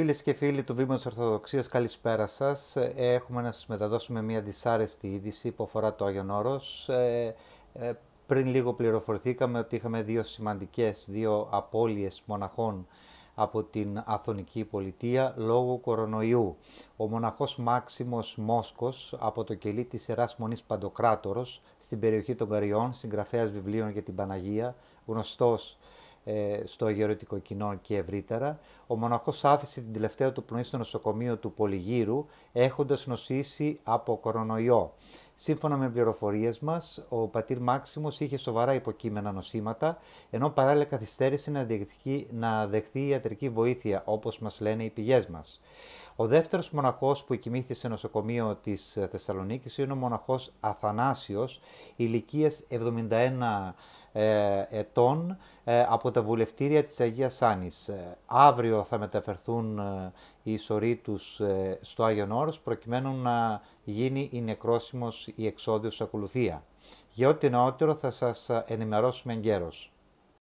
Φίλες και φίλοι του Βήματος Ορθοδοξίας, καλησπέρα σας. Ε, έχουμε να σας μεταδώσουμε μια δυσάρεστη είδηση που αφορά το Άγιον Όρος. Ε, ε, πριν λίγο πληροφορηθήκαμε ότι είχαμε δύο σημαντικές, δύο απώλειες μοναχών από την Αθωνική Πολιτεία λόγω κορονοϊού. Ο μοναχός Μάξιμος Μόσκος από το κελί της Ιεράς Μονής Παντοκράτορος στην περιοχή των Καριών, συγγραφέας βιβλίων για την Παναγία, γνωστός ε, στο αγιορετικό κοινό και ευρύτερα. Ο μοναχός άφησε την τελευταία του πνοή στο νοσοκομείο του Πολυγύρου έχοντας νοσήσει από κορονοϊό. Σύμφωνα με πληροφορίες μας, ο πατήρ Μάξιμος είχε σοβαρά υποκείμενα νοσήματα, ενώ παράλληλα καθυστέρησε να, να δεχθεί ιατρική βοήθεια, όπως μας λένε οι πηγές μας. Ο δεύτερος μοναχός που κοιμήθηκε σε νοσοκομείο της Θεσσαλονίκης είναι ο μοναχός Αθανάσιος, ηλικίας 71 ε, ετών ε, από τα βουλευτήρια της Αγίας Άνης. Ε, αύριο θα μεταφερθούν οι σωροί τους στο Άγιον Όρος προκειμένου να γίνει η νεκρόσιμος η εξόδιος ακολουθία. Για ό,τι νεότερο θα σας ενημερώσουμε εγκαίρως.